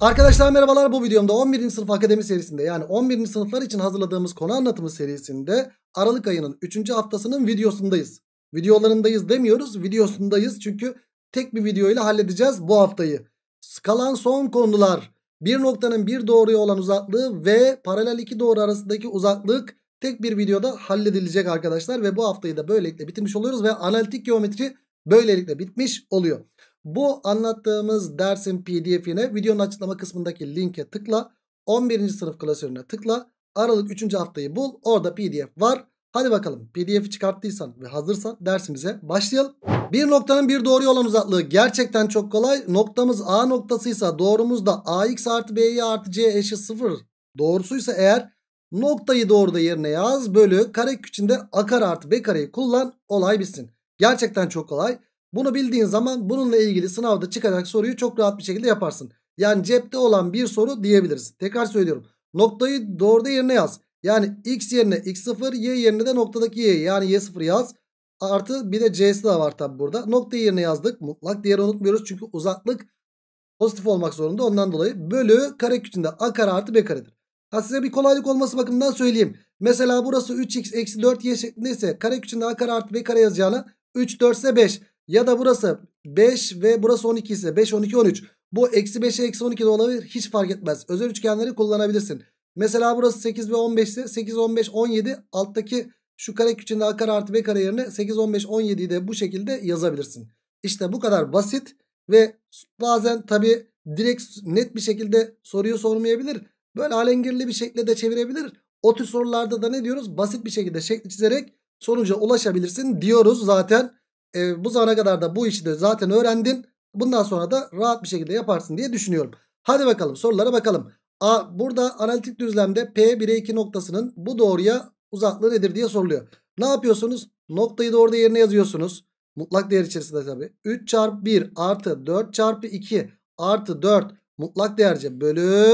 Arkadaşlar merhabalar bu videomda 11. sınıf akademi serisinde yani 11. sınıflar için hazırladığımız konu anlatımı serisinde Aralık ayının 3. haftasının videosundayız. Videolarındayız demiyoruz videosundayız çünkü tek bir video ile halledeceğiz bu haftayı. Kalan son konular bir noktanın bir doğruya olan uzaklığı ve paralel iki doğru arasındaki uzaklık tek bir videoda halledilecek arkadaşlar. Ve bu haftayı da böylelikle bitirmiş oluyoruz ve analitik geometri böylelikle bitmiş oluyor. Bu anlattığımız dersin pdf'ine videonun açıklama kısmındaki linke tıkla. 11. sınıf klasörüne tıkla. Aralık 3. haftayı bul. Orada pdf var. Hadi bakalım pdf'i çıkarttıysan ve hazırsan dersimize başlayalım. Bir noktanın bir doğru yolun uzaklığı gerçekten çok kolay. Noktamız A noktasıysa doğrumuz da ax artı by artı c eşit 0 doğrusuysa eğer noktayı doğruda yerine yaz bölü kare içinde a kare artı b kareyi kullan olay bitsin. Gerçekten çok kolay. Bunu bildiğin zaman bununla ilgili sınavda çıkacak soruyu çok rahat bir şekilde yaparsın. Yani cepte olan bir soru diyebiliriz. Tekrar söylüyorum. Noktayı doğruda yerine yaz. Yani x yerine x0, y yerine de noktadaki y yani y0 yaz. Artı bir de c'si de var tabi burada. Nokta yerine yazdık. Mutlak değeri unutmuyoruz çünkü uzaklık pozitif olmak zorunda. Ondan dolayı bölü kare küçüğünde a kare artı b karedir. Ha size bir kolaylık olması bakımından söyleyeyim. Mesela burası 3x eksi 4y şeklinde ise kare küçüğünde a kare artı b kare yazacağına 3 4 ise 5. Ya da burası 5 ve burası 12 ise 5 12 13. Bu eksi 5'e eksi 12 de olabilir. Hiç fark etmez. Özel üçgenleri kullanabilirsin. Mesela burası 8 ve 15 ise 8 15 17 alttaki şu kare küçüğünde a kare artı b kare yerine 8 15 17'yi de bu şekilde yazabilirsin. İşte bu kadar basit ve bazen tabi direkt net bir şekilde soruyu sormayabilir. Böyle alengirli bir şekilde de çevirebilir. O tür sorularda da ne diyoruz? Basit bir şekilde şekli çizerek sonuca ulaşabilirsin diyoruz zaten. E, bu zamana kadar da bu işi de zaten öğrendin. Bundan sonra da rahat bir şekilde yaparsın diye düşünüyorum. Hadi bakalım sorulara bakalım. A, burada analitik düzlemde P1'e 2 noktasının bu doğruya uzaklığı nedir diye soruluyor. Ne yapıyorsunuz? Noktayı doğruda yerine yazıyorsunuz. Mutlak değer içerisinde tabi. 3 çarpı 1 artı 4 çarpı 2 artı 4 mutlak değerce bölü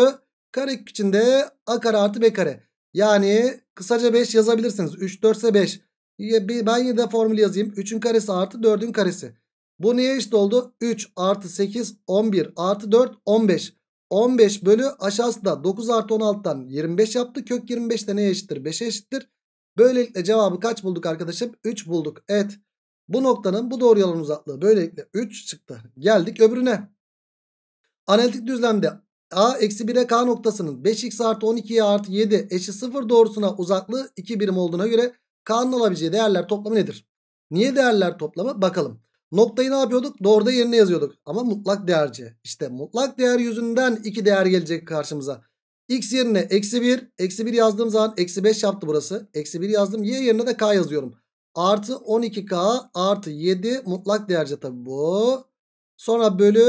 kare içinde a kare artı b kare. Yani kısaca 5 yazabilirsiniz. 3 4 ise 5. Ben yine de formülü yazayım. 3'ün karesi artı 4'ün karesi. Bu neye eşit oldu? 3 artı 8 11 artı 4 15. 15 bölü aşağısı da 9 artı 16'dan 25 yaptı. Kök 25 de neye eşittir? 5'e eşittir. Böylelikle cevabı kaç bulduk arkadaşım? 3 bulduk. Evet. Bu noktanın bu doğru yalan uzaklığı böylelikle 3 çıktı. Geldik öbürüne. Analitik düzlemde A eksi 1'e K noktasının 5x artı 12'ye artı 7 eşit 0 doğrusuna uzaklığı 2 birim olduğuna göre K'nın alabileceği değerler toplamı nedir? Niye değerler toplamı? Bakalım. Noktayı ne yapıyorduk? Doğruda yerine yazıyorduk. Ama mutlak değerci. İşte mutlak değer yüzünden iki değer gelecek karşımıza. X yerine eksi 1. Eksi 1 yazdığım zaman eksi 5 yaptı burası. Eksi 1 yazdım. Y yerine de K yazıyorum. Artı 12K artı 7 mutlak değerci tabi bu. Sonra bölü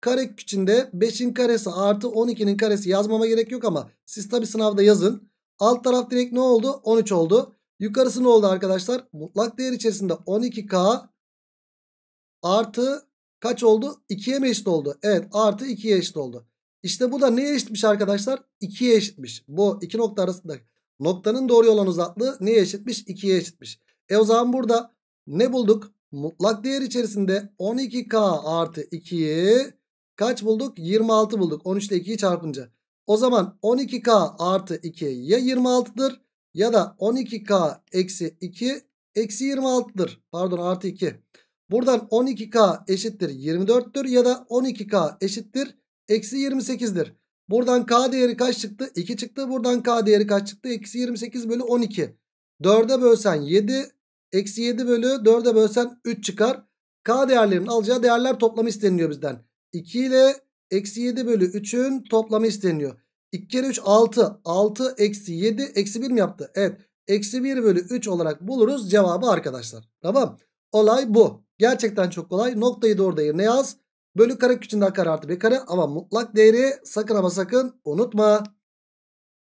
kare içinde 5'in karesi artı 12'nin karesi yazmama gerek yok ama siz tabi sınavda yazın. Alt taraf direkt ne oldu? 13 oldu. Yukarısı ne oldu arkadaşlar? Mutlak değer içerisinde 12K artı kaç oldu? 2'ye mi eşit oldu? Evet artı 2'ye eşit oldu. İşte bu da neye eşitmiş arkadaşlar? 2'ye eşitmiş. Bu iki nokta arasında noktanın doğru olan uzaklığı neye eşitmiş? 2'ye eşitmiş. E o zaman burada ne bulduk? Mutlak değer içerisinde 12K artı 2'yi kaç bulduk? 26 bulduk. 13 ile 2'yi çarpınca. O zaman 12K artı 2 ya 26'dır ya da 12K eksi 2 eksi 26'dır. Pardon artı 2. Buradan 12K eşittir 24'tür ya da 12K eşittir eksi 28'dir. Buradan K değeri kaç çıktı? 2 çıktı. Buradan K değeri kaç çıktı? Eksi 28 bölü 12. 4'e bölsen 7. Eksi 7 bölü 4'e bölsen 3 çıkar. K değerlerinin alacağı değerler toplamı isteniliyor bizden. 2 ile eksi 7 bölü 3'ün toplamı isteniyor. 2 kere 3 6. 6 eksi 7 eksi 1 mi yaptı? Evet. Eksi 1 bölü 3 olarak buluruz cevabı arkadaşlar. Tamam. Olay bu. Gerçekten çok kolay. Noktayı doğru da yerine yaz. Bölü kare küçüğünden kare artı bir kare ama mutlak değeri sakın ama sakın unutma.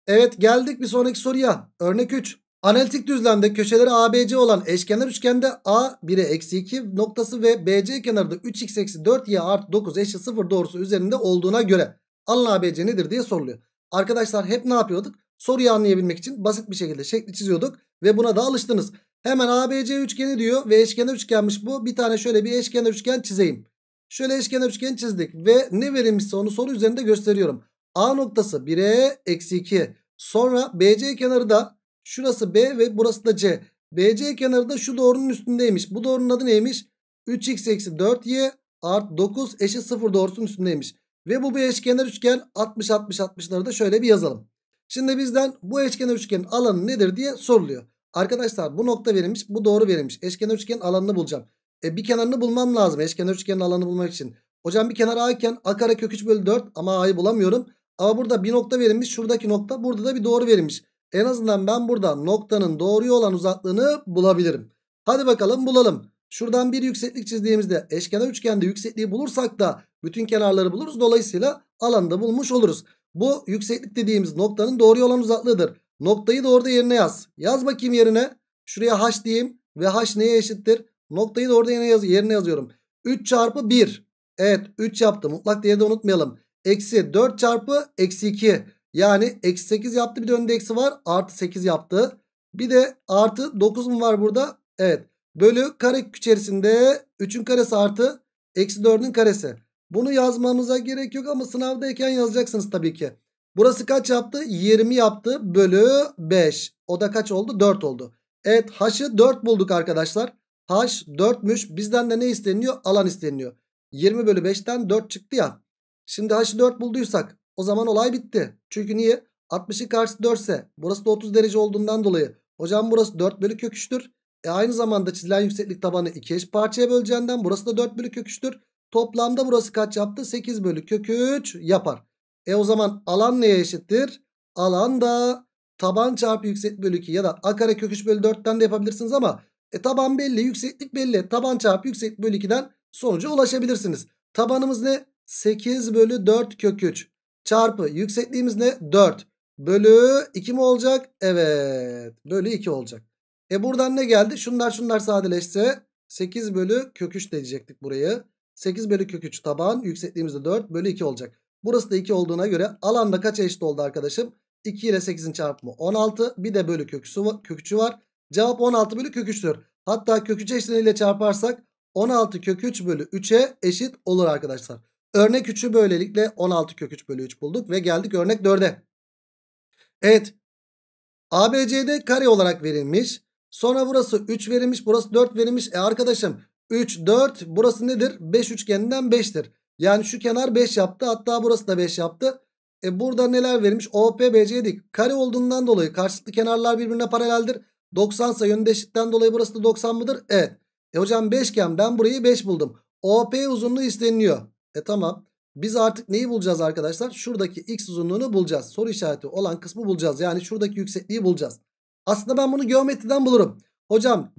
Evet geldik bir sonraki soruya. Örnek 3. Analitik düzlemde köşeleri ABC olan eşkenar üçgende A 1'e eksi 2 noktası ve BC kenarında 3x eksi 4y artı 9 eşit 0 doğrusu üzerinde olduğuna göre alınan ABC nedir diye soruluyor. Arkadaşlar hep ne yapıyorduk? Soruyu anlayabilmek için basit bir şekilde şekli çiziyorduk ve buna da alıştınız. Hemen ABC üçgeni diyor ve eşkenar üçgenmiş bu. Bir tane şöyle bir eşkenar üçgen çizeyim. Şöyle eşkenar üçgen çizdik ve ne verilmişse onu soru üzerinde gösteriyorum. A noktası 1'e eksi 2. Sonra BC kenarı da şurası B ve burası da C. BC kenarı da şu doğrunun üstündeymiş. Bu doğrunun adı neymiş? 3x eksi 4y art 9 eşit 0 doğrusunun üstündeymiş. Ve bu bir eşkenar üçgen 60-60-60'ları da şöyle bir yazalım. Şimdi bizden bu eşkenar üçgenin alanı nedir diye soruluyor. Arkadaşlar bu nokta verilmiş bu doğru verilmiş. Eşkenar üçgenin alanını bulacağım. E, bir kenarını bulmam lazım eşkenar üçgenin alanını bulmak için. Hocam bir kenar a iken a kare kök 3 bölü 4 ama a'yı bulamıyorum. Ama burada bir nokta verilmiş şuradaki nokta burada da bir doğru verilmiş. En azından ben burada noktanın doğruya olan uzaklığını bulabilirim. Hadi bakalım bulalım. Şuradan bir yükseklik çizdiğimizde eşkenar üçgende yüksekliği bulursak da bütün kenarları buluruz. Dolayısıyla alanı da bulmuş oluruz. Bu yükseklik dediğimiz noktanın doğru olan uzaklığıdır. Noktayı da orada yerine yaz. Yaz bakayım yerine. Şuraya h diyeyim ve h neye eşittir? Noktayı da orada yerine, yaz yerine yazıyorum. 3 çarpı 1. Evet 3 yaptı. Mutlak değeri de unutmayalım. Eksi 4 çarpı eksi 2. Yani eksi 8 yaptı. Bir de önünde eksi var. Artı 8 yaptı. Bir de artı 9 mu var burada? Evet. Bölü kare içerisinde 3'ün karesi artı eksi 4'ün karesi. Bunu yazmamıza gerek yok ama sınavdayken yazacaksınız tabii ki. Burası kaç yaptı? 20 yaptı bölü 5. O da kaç oldu? 4 oldu. Evet h'ı 4 bulduk arkadaşlar. H 4'müş. Bizden de ne isteniyor? Alan isteniyor. 20 bölü 5'ten 4 çıktı ya. Şimdi h'ı 4 bulduysak o zaman olay bitti. Çünkü niye? 60'ın karşısı 4 ise burası da 30 derece olduğundan dolayı. Hocam burası 4 bölü kök 3'tür. E aynı zamanda çizilen yükseklik tabanı 2 eş parçaya böleceğinden burası da 4 bölü kök 3'tür. Toplamda burası kaç yaptı? 8 bölü kök 3 yapar. E o zaman alan neye eşittir? Alan da taban çarpı yükseklik bölü 2 ya da a kare kök 3 bölü 4'ten de yapabilirsiniz ama e taban belli, yükseklik belli. Taban çarpı yükseklik bölü 2'den sonuca ulaşabilirsiniz. Tabanımız ne? 8 bölü 4 kök 3 çarpı yüksekliğimiz ne? 4 bölü 2 mi olacak? Evet bölü 2 olacak. E buradan ne geldi? Şunlar şunlar sadeleşse 8 bölü kök 3 diyecektik burayı. 8 bölü kök 3 tabağın yüksekliğimizde 4 bölü 2 olacak. Burası da 2 olduğuna göre alanda kaç eşit oldu arkadaşım? 2 ile 8'in çarpımı 16. Bir de bölü köküsü var, köküçü var. Cevap 16 bölü kök 3'tür. Hatta kök 3 eşleniyle çarparsak 16 kök 3 bölü 3'e eşit olur arkadaşlar. Örnek 3'ü böylelikle 16 kök 3 bölü 3 bulduk ve geldik örnek 4'e. Evet. ABCD kare olarak verilmiş. Sonra burası 3 verilmiş burası 4 verilmiş. E arkadaşım 3 4 burası nedir? 5 üçgeninden 5'tir. Yani şu kenar 5 yaptı hatta burası da 5 yaptı. E burada neler verilmiş? OPBC'ye dik. Kare olduğundan dolayı karşılıklı kenarlar birbirine paraleldir. 90 ise eşitten dolayı burası da 90 mıdır? Evet. E hocam 5 iken ben burayı 5 buldum. OP uzunluğu isteniliyor. E tamam. Biz artık neyi bulacağız arkadaşlar? Şuradaki x uzunluğunu bulacağız. Soru işareti olan kısmı bulacağız. Yani şuradaki yüksekliği bulacağız. Aslında ben bunu geometriden bulurum. Hocam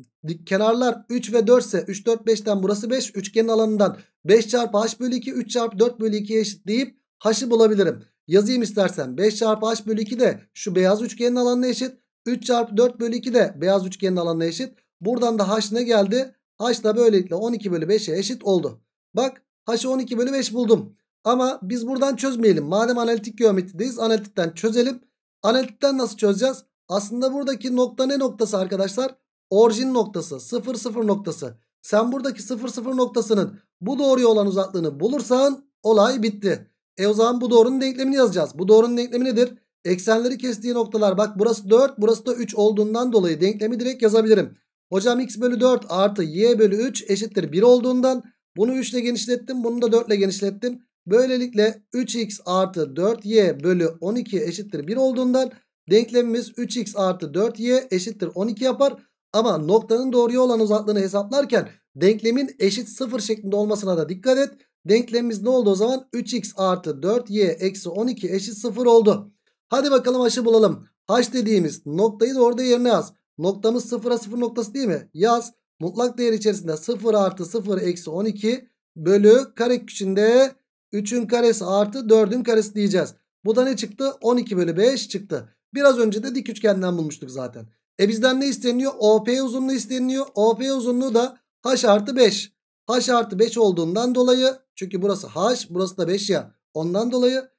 kenarlar 3 ve 4 ise 3 4 5'ten burası 5 üçgenin alanından 5 çarpı h bölü 2 3 çarpı 4 bölü 2'ye eşitleyip h'ı bulabilirim. Yazayım istersen 5 çarpı h bölü 2 de şu beyaz üçgenin alanına eşit. 3 çarpı 4 bölü 2 de beyaz üçgenin alanına eşit. Buradan da h ne geldi? h da böylelikle 12 bölü 5'e eşit oldu. Bak h'ı 12 bölü 5 buldum. Ama biz buradan çözmeyelim. Madem analitik geometrideyiz analitikten çözelim. Analitikten nasıl çözeceğiz? Aslında buradaki nokta ne noktası arkadaşlar? Orijin noktası 0 0 noktası. Sen buradaki 0 0 noktasının bu doğruya olan uzaklığını bulursan olay bitti. E o zaman bu doğrunun denklemini yazacağız. Bu doğrunun denklemi nedir? Eksenleri kestiği noktalar bak burası 4 burası da 3 olduğundan dolayı denklemi direkt yazabilirim. Hocam x bölü 4 artı y bölü 3 eşittir 1 olduğundan bunu 3 ile genişlettim bunu da 4 ile genişlettim. Böylelikle 3x artı 4y bölü 12 eşittir 1 olduğundan Denklemimiz 3x artı 4y eşittir 12 yapar. Ama noktanın doğruya olan uzaklığını hesaplarken denklemin eşit 0 şeklinde olmasına da dikkat et. Denklemimiz ne oldu o zaman? 3x artı 4y eksi 12 eşit 0 oldu. Hadi bakalım h'ı bulalım. H dediğimiz noktayı da orada yerine yaz. Noktamız 0'a 0 noktası değil mi? Yaz. Mutlak değer içerisinde 0 artı 0 eksi 12 bölü kare içinde 3'ün karesi artı 4'ün karesi diyeceğiz. Bu da ne çıktı? 12 bölü 5 çıktı. Biraz önce de dik üçgenden bulmuştuk zaten. E bizden ne isteniyor? OP uzunluğu isteniyor. OP uzunluğu da h artı 5. h artı 5 olduğundan dolayı çünkü burası h burası da 5 ya. Ondan dolayı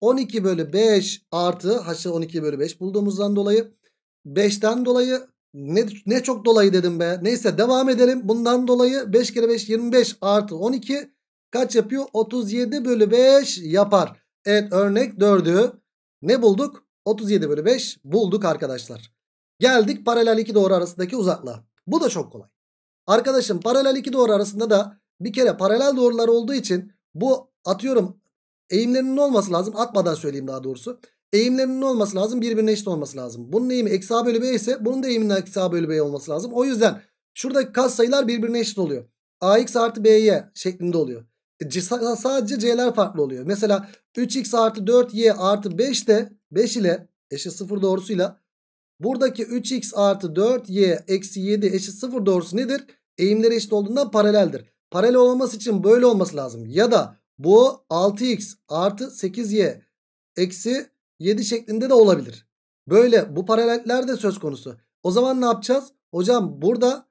12 bölü 5 artı h'ı 12 bölü 5 bulduğumuzdan dolayı 5'ten dolayı ne, ne çok dolayı dedim be. Neyse devam edelim. Bundan dolayı 5 kere 5 25 artı 12 kaç yapıyor? 37 bölü 5 yapar. Evet örnek 4'ü ne bulduk? 37 bölü 5 bulduk arkadaşlar. Geldik paralel iki doğru arasındaki uzaklığa. Bu da çok kolay. Arkadaşım paralel iki doğru arasında da bir kere paralel doğrular olduğu için bu atıyorum eğimlerinin olması lazım. Atmadan söyleyeyim daha doğrusu. Eğimlerinin olması lazım birbirine eşit olması lazım. Bunun eğimi eksi a bölü b ise bunun da eğiminin eksi a bölü b olması lazım. O yüzden şuradaki kas sayılar birbirine eşit oluyor. ax artı b'ye şeklinde oluyor sadece c'ler farklı oluyor. Mesela 3x artı 4y artı 5 de 5 ile eşit 0 doğrusuyla buradaki 3x artı 4y eksi 7 eşit 0 doğrusu nedir? Eğimleri eşit olduğundan paraleldir. Paralel olması için böyle olması lazım. Ya da bu 6x artı 8y eksi 7 şeklinde de olabilir. Böyle bu paraleller de söz konusu. O zaman ne yapacağız? Hocam burada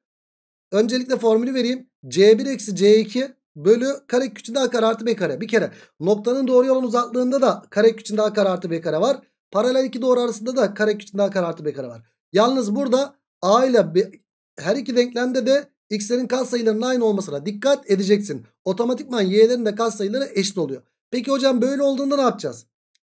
öncelikle formülü vereyim. C1 eksi C2 bölü kare içinde a kare artı b kare. Bir kere noktanın doğru yolun uzaklığında da kare içinde a kare artı b kare var. Paralel iki doğru arasında da kare içinde a kare artı b kare var. Yalnız burada a ile b, her iki denklemde de x'lerin katsayılarının aynı olmasına dikkat edeceksin. Otomatikman y'lerin de katsayıları eşit oluyor. Peki hocam böyle olduğunda ne yapacağız?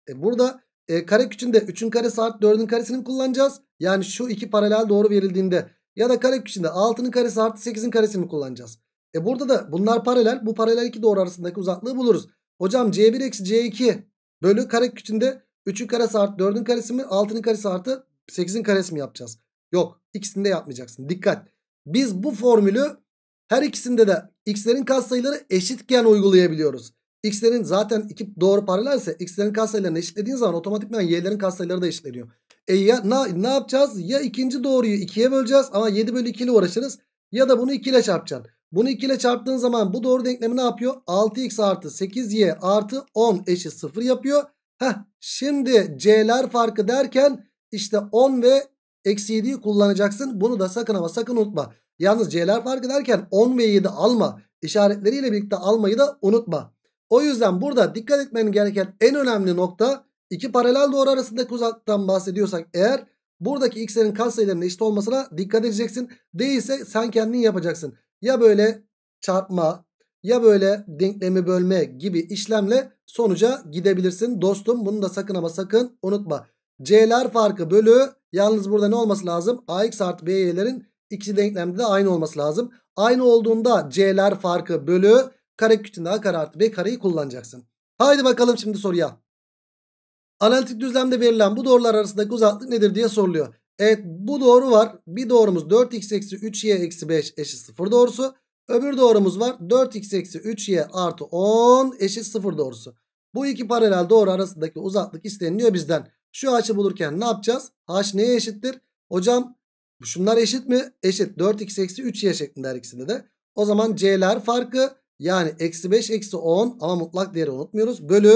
E burada e, kare küçüğünde 3'ün karesi artı 4'ün karesini mi kullanacağız? Yani şu iki paralel doğru verildiğinde ya da kare küçüğünde 6'nın karesi artı 8'in karesini mi kullanacağız? E burada da bunlar paralel. Bu paralel iki doğru arasındaki uzaklığı buluruz. Hocam C1 eksi C2 bölü kare küçüğünde 3'ün karesi artı 4'ün karesi mi? 6'nın karesi artı 8'in karesi mi yapacağız? Yok. İkisini de yapmayacaksın. Dikkat. Biz bu formülü her ikisinde de x'lerin katsayıları eşitken uygulayabiliyoruz. X'lerin zaten iki doğru paralelse x'lerin katsayılarını eşitlediğin zaman otomatikman y'lerin katsayıları da eşitleniyor. E ya ne, ne yapacağız? Ya ikinci doğruyu 2'ye böleceğiz ama 7 bölü 2 ile uğraşırız ya da bunu 2 ile çarpacaksın. Bunu 2 ile çarptığın zaman bu doğru denklemi ne yapıyor? 6x artı 8y artı 10 eşit 0 yapıyor. Heh, şimdi c'ler farkı derken işte 10 ve eksi 7'yi kullanacaksın. Bunu da sakın ama sakın unutma. Yalnız c'ler farkı derken 10 ve 7 alma. İşaretleriyle birlikte almayı da unutma. O yüzden burada dikkat etmen gereken en önemli nokta iki paralel doğru arasındaki uzaktan bahsediyorsak eğer buradaki x'lerin katsayılarının eşit olmasına dikkat edeceksin. Değilse sen kendin yapacaksın ya böyle çarpma ya böyle denklemi bölme gibi işlemle sonuca gidebilirsin. Dostum bunu da sakın ama sakın unutma. C'ler farkı bölü yalnız burada ne olması lazım? AX artı BY'lerin ikisi denklemde de aynı olması lazım. Aynı olduğunda C'ler farkı bölü kare karekütün A kare artı B kareyi kullanacaksın. Haydi bakalım şimdi soruya. Analitik düzlemde verilen bu doğrular arasındaki uzaklık nedir diye soruluyor. Evet bu doğru var. Bir doğrumuz 4x eksi 3y eksi 5 eşit 0 doğrusu. Öbür doğrumuz var. 4x eksi 3y artı 10 eşit 0 doğrusu. Bu iki paralel doğru arasındaki uzaklık isteniliyor bizden. Şu açı bulurken ne yapacağız? h neye eşittir? Hocam şunlar eşit mi? Eşit. 4x eksi 3y şeklinde her ikisinde de. O zaman c'ler farkı yani eksi 5 eksi 10 ama mutlak değeri unutmuyoruz. Bölü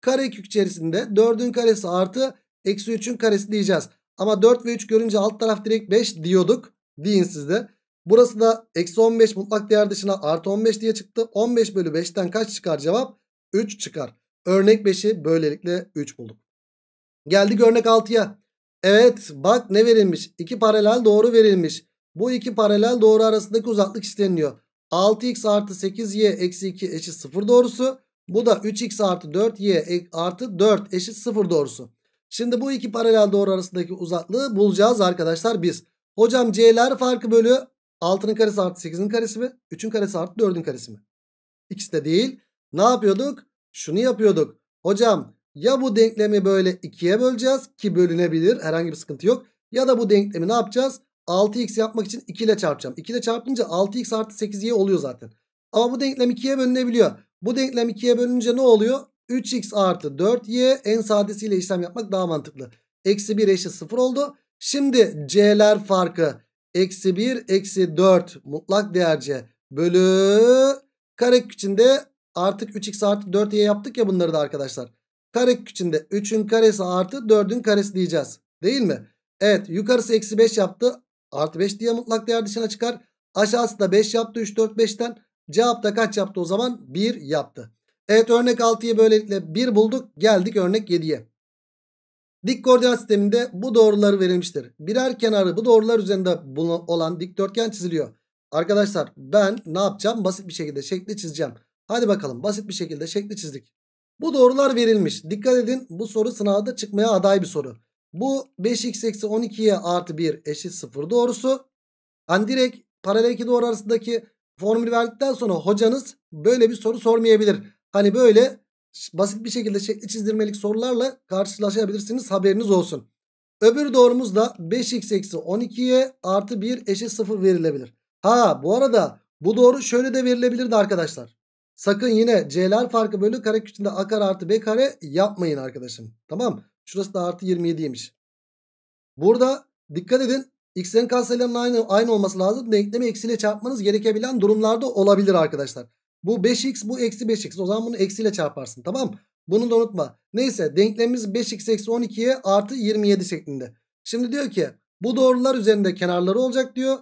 karekök içerisinde 4'ün karesi artı eksi 3'ün karesi diyeceğiz. Ama 4 ve 3 görünce alt taraf direkt 5 diyorduk. Deyin sizde. Burası da eksi 15 mutlak değer dışına artı 15 diye çıktı. 15 bölü 5'ten kaç çıkar cevap? 3 çıkar. Örnek 5'i böylelikle 3 bulduk. Geldik örnek 6'ya. Evet bak ne verilmiş? 2 paralel doğru verilmiş. Bu iki paralel doğru arasındaki uzaklık isteniliyor. 6x artı 8y eksi 2 eşit 0 doğrusu. Bu da 3x artı 4y e- artı 4 eşit 0 doğrusu. Şimdi bu iki paralel doğru arasındaki uzaklığı bulacağız arkadaşlar biz. Hocam C'ler farkı bölü 6'nın karesi artı 8'in karesi mi? 3'ün karesi artı 4'ün karesi mi? İkisi de değil. Ne yapıyorduk? Şunu yapıyorduk. Hocam ya bu denklemi böyle 2'ye böleceğiz ki bölünebilir herhangi bir sıkıntı yok. Ya da bu denklemi ne yapacağız? 6x yapmak için 2 ile çarpacağım. 2 ile çarpınca 6x artı 8y oluyor zaten. Ama bu denklem 2'ye bölünebiliyor. Bu denklem 2'ye bölününce ne oluyor? 3x artı 4y en sadesiyle işlem yapmak daha mantıklı. Eksi 1 eşit 0 oldu. Şimdi c'ler farkı eksi 1 eksi 4 mutlak değer c bölü karek içinde artık 3x artı 4y yaptık ya bunları da arkadaşlar. Karek içinde 3'ün karesi artı 4'ün karesi diyeceğiz. Değil mi? Evet yukarısı eksi 5 yaptı. Artı 5 diye mutlak değer dışına çıkar. Aşağısı da 5 yaptı 3 4 5'ten. Cevap da kaç yaptı o zaman? 1 yaptı. Evet örnek 6'yı böylelikle 1 bulduk. Geldik örnek 7'ye. Dik koordinat sisteminde bu doğruları verilmiştir. Birer kenarı bu doğrular üzerinde olan dikdörtgen çiziliyor. Arkadaşlar ben ne yapacağım? Basit bir şekilde şekli çizeceğim. Hadi bakalım basit bir şekilde şekli çizdik. Bu doğrular verilmiş. Dikkat edin bu soru sınavda çıkmaya aday bir soru. Bu 5x eksi 12'ye artı 1 eşit 0 doğrusu. Hani direkt paralel iki doğru arasındaki formülü verdikten sonra hocanız böyle bir soru sormayabilir. Hani böyle basit bir şekilde şekli çizdirmelik sorularla karşılaşabilirsiniz haberiniz olsun. Öbür doğrumuz da 5x eksi 12'ye artı 1 eşit 0 verilebilir. Ha bu arada bu doğru şöyle de verilebilirdi arkadaşlar. Sakın yine c'ler farkı bölü kare küçüğünde a kare artı b kare yapmayın arkadaşım. Tamam Şurası da artı 27'ymiş. Burada dikkat edin. X'lerin katsayılarının aynı, aynı olması lazım. Denklemi eksiyle çarpmanız gerekebilen durumlarda olabilir arkadaşlar. Bu 5x bu eksi 5x. O zaman bunu eksiyle çarparsın tamam Bunu da unutma. Neyse denklemimiz 5x eksi 12'ye artı 27 şeklinde. Şimdi diyor ki bu doğrular üzerinde kenarları olacak diyor.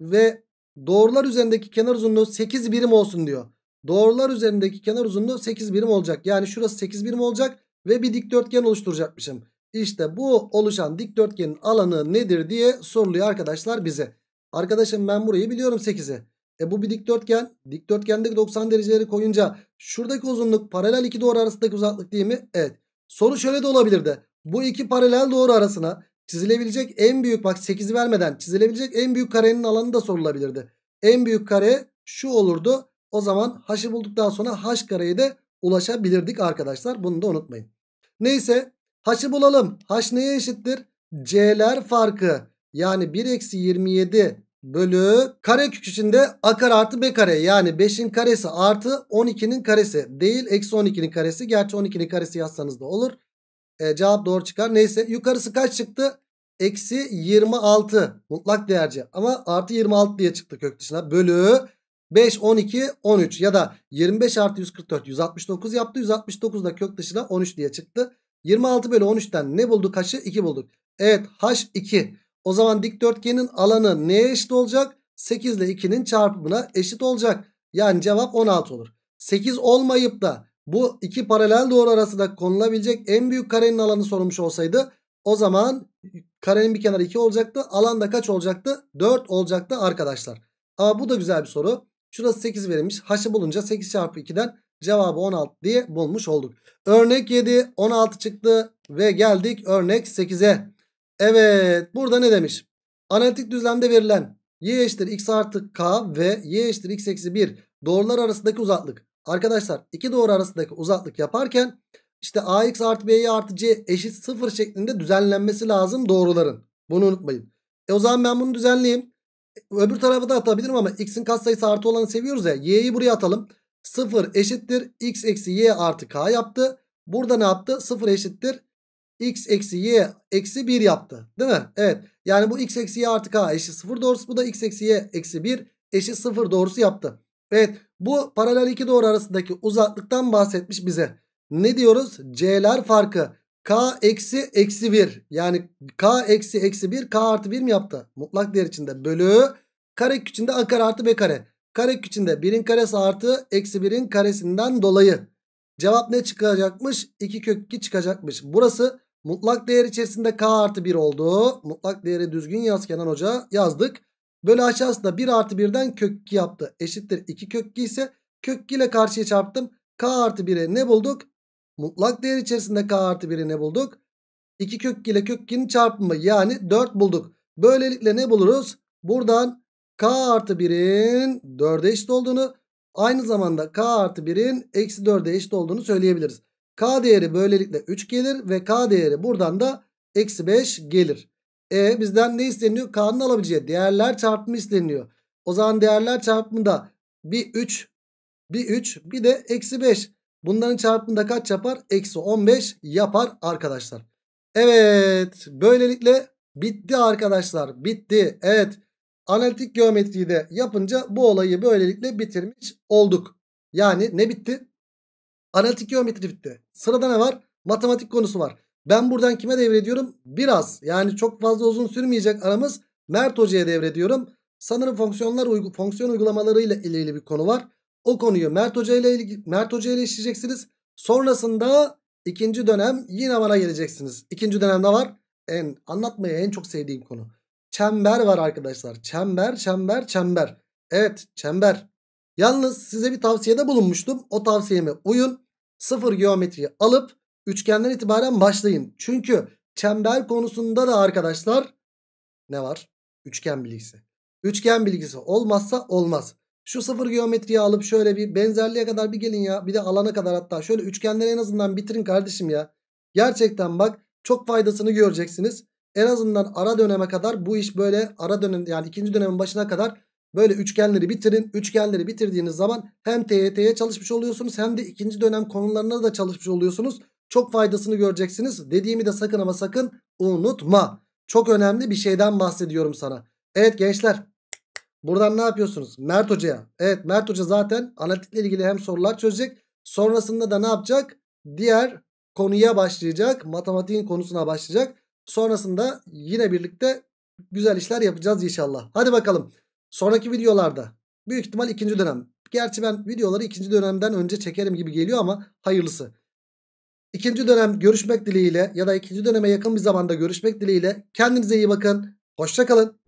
Ve doğrular üzerindeki kenar uzunluğu 8 birim olsun diyor. Doğrular üzerindeki kenar uzunluğu 8 birim olacak. Yani şurası 8 birim olacak ve bir dikdörtgen oluşturacakmışım. İşte bu oluşan dikdörtgenin alanı nedir diye soruluyor arkadaşlar bize. Arkadaşım ben burayı biliyorum 8'i. E bu bir dikdörtgen. dikdörtgendeki 90 dereceleri koyunca şuradaki uzunluk paralel iki doğru arasındaki uzaklık değil mi? Evet. Soru şöyle de olabilirdi. Bu iki paralel doğru arasına çizilebilecek en büyük bak 8'i vermeden çizilebilecek en büyük karenin alanı da sorulabilirdi. En büyük kare şu olurdu. O zaman h'ı bulduktan sonra h kareye de ulaşabilirdik arkadaşlar. Bunu da unutmayın. Neyse h'ı bulalım. h neye eşittir? c'ler farkı yani 1 eksi 27 bölü kare içinde a kare artı b kare yani 5'in karesi artı 12'nin karesi değil eksi 12'nin karesi. Gerçi 12'nin karesi yazsanız da olur. E, cevap doğru çıkar. Neyse yukarısı kaç çıktı? Eksi 26 mutlak değerci ama artı 26 diye çıktı kök dışına bölü 5, 12, 13 ya da 25 artı 144 169 yaptı. 169 da kök dışına 13 diye çıktı. 26 bölü 13'ten ne bulduk? H'ı 2 bulduk. Evet H2 o zaman dikdörtgenin alanı neye eşit olacak? 8 ile 2'nin çarpımına eşit olacak. Yani cevap 16 olur. 8 olmayıp da bu iki paralel doğru arasında konulabilecek en büyük karenin alanı sorulmuş olsaydı o zaman karenin bir kenarı 2 olacaktı. Alan da kaç olacaktı? 4 olacaktı arkadaşlar. Ama bu da güzel bir soru. Şurası 8 verilmiş. H'ı bulunca 8 çarpı 2'den cevabı 16 diye bulmuş olduk. Örnek 7 16 çıktı ve geldik örnek 8'e. Evet burada ne demiş? Analitik düzlemde verilen y eşittir x artı k ve y eşittir x eksi 1 doğrular arasındaki uzaklık. Arkadaşlar iki doğru arasındaki uzaklık yaparken işte ax artı by artı c eşit 0 şeklinde düzenlenmesi lazım doğruların. Bunu unutmayın. E o zaman ben bunu düzenleyeyim. E, öbür tarafı da atabilirim ama x'in katsayısı artı olanı seviyoruz ya. y'yi buraya atalım. 0 eşittir x eksi y artı k yaptı. Burada ne yaptı? 0 eşittir x eksi y eksi 1 yaptı. Değil mi? Evet. Yani bu x eksi y artı k eşi 0 doğrusu. Bu da x eksi y eksi 1 eşi 0 doğrusu yaptı. Evet. Bu paralel iki doğru arasındaki uzaklıktan bahsetmiş bize. Ne diyoruz? C'ler farkı. K eksi eksi 1. Yani K eksi eksi 1 K artı 1 mi yaptı? Mutlak değer içinde bölü. kare içinde A kare artı B kare. Kare içinde 1'in karesi artı eksi 1'in karesinden dolayı. Cevap ne çıkacakmış? 2 kök 2 çıkacakmış. Burası Mutlak değer içerisinde k artı 1 oldu. Mutlak değeri düzgün yaz Kenan Hoca yazdık. Bölü aşağısında 1 artı 1'den kök 2 yaptı. Eşittir 2 kök 2 ise kök 2 ile karşıya çarptım. k artı 1'e ne bulduk? Mutlak değer içerisinde k artı 1'i ne bulduk? 2 kök 2 ile kök 2'nin çarpımı yani 4 bulduk. Böylelikle ne buluruz? Buradan k artı 1'in 4'e eşit olduğunu aynı zamanda k artı 1'in eksi 4'e eşit olduğunu söyleyebiliriz. K değeri böylelikle 3 gelir ve K değeri buradan da eksi 5 gelir. E bizden ne isteniyor? K'nın alabileceği değerler çarpımı isteniyor. O zaman değerler çarpımı da bir 3, bir 3, bir de eksi 5. Bunların çarpımında kaç yapar? Eksi 15 yapar arkadaşlar. Evet böylelikle bitti arkadaşlar bitti. Evet analitik geometriyi de yapınca bu olayı böylelikle bitirmiş olduk. Yani ne bitti? Analitik geometri bitti. Sırada ne var? Matematik konusu var. Ben buradan kime devrediyorum? Biraz yani çok fazla uzun sürmeyecek aramız Mert Hoca'ya devrediyorum. Sanırım fonksiyonlar uygu, fonksiyon uygulamaları ilgili bir konu var. O konuyu Mert Hoca ile ilgili, Mert Hoca ile işleyeceksiniz. Sonrasında ikinci dönem yine bana geleceksiniz. İkinci dönemde var. En anlatmaya en çok sevdiğim konu. Çember var arkadaşlar. Çember, çember, çember. Evet, çember. Yalnız size bir tavsiyede bulunmuştum. O tavsiyeme uyun sıfır geometriyi alıp üçgenden itibaren başlayın. Çünkü çember konusunda da arkadaşlar ne var? Üçgen bilgisi. Üçgen bilgisi olmazsa olmaz. Şu sıfır geometriyi alıp şöyle bir benzerliğe kadar bir gelin ya. Bir de alana kadar hatta şöyle üçgenleri en azından bitirin kardeşim ya. Gerçekten bak çok faydasını göreceksiniz. En azından ara döneme kadar bu iş böyle ara dönem yani ikinci dönemin başına kadar Böyle üçgenleri bitirin. Üçgenleri bitirdiğiniz zaman hem TYT'ye çalışmış oluyorsunuz hem de ikinci dönem konularına da çalışmış oluyorsunuz. Çok faydasını göreceksiniz. Dediğimi de sakın ama sakın unutma. Çok önemli bir şeyden bahsediyorum sana. Evet gençler buradan ne yapıyorsunuz? Mert Hoca'ya. Evet Mert Hoca zaten analitikle ilgili hem sorular çözecek. Sonrasında da ne yapacak? Diğer konuya başlayacak. Matematiğin konusuna başlayacak. Sonrasında yine birlikte güzel işler yapacağız inşallah. Hadi bakalım. Sonraki videolarda büyük ihtimal ikinci dönem. Gerçi ben videoları ikinci dönemden önce çekerim gibi geliyor ama hayırlısı. İkinci dönem görüşmek dileğiyle ya da ikinci döneme yakın bir zamanda görüşmek dileğiyle. Kendinize iyi bakın. Hoşça kalın.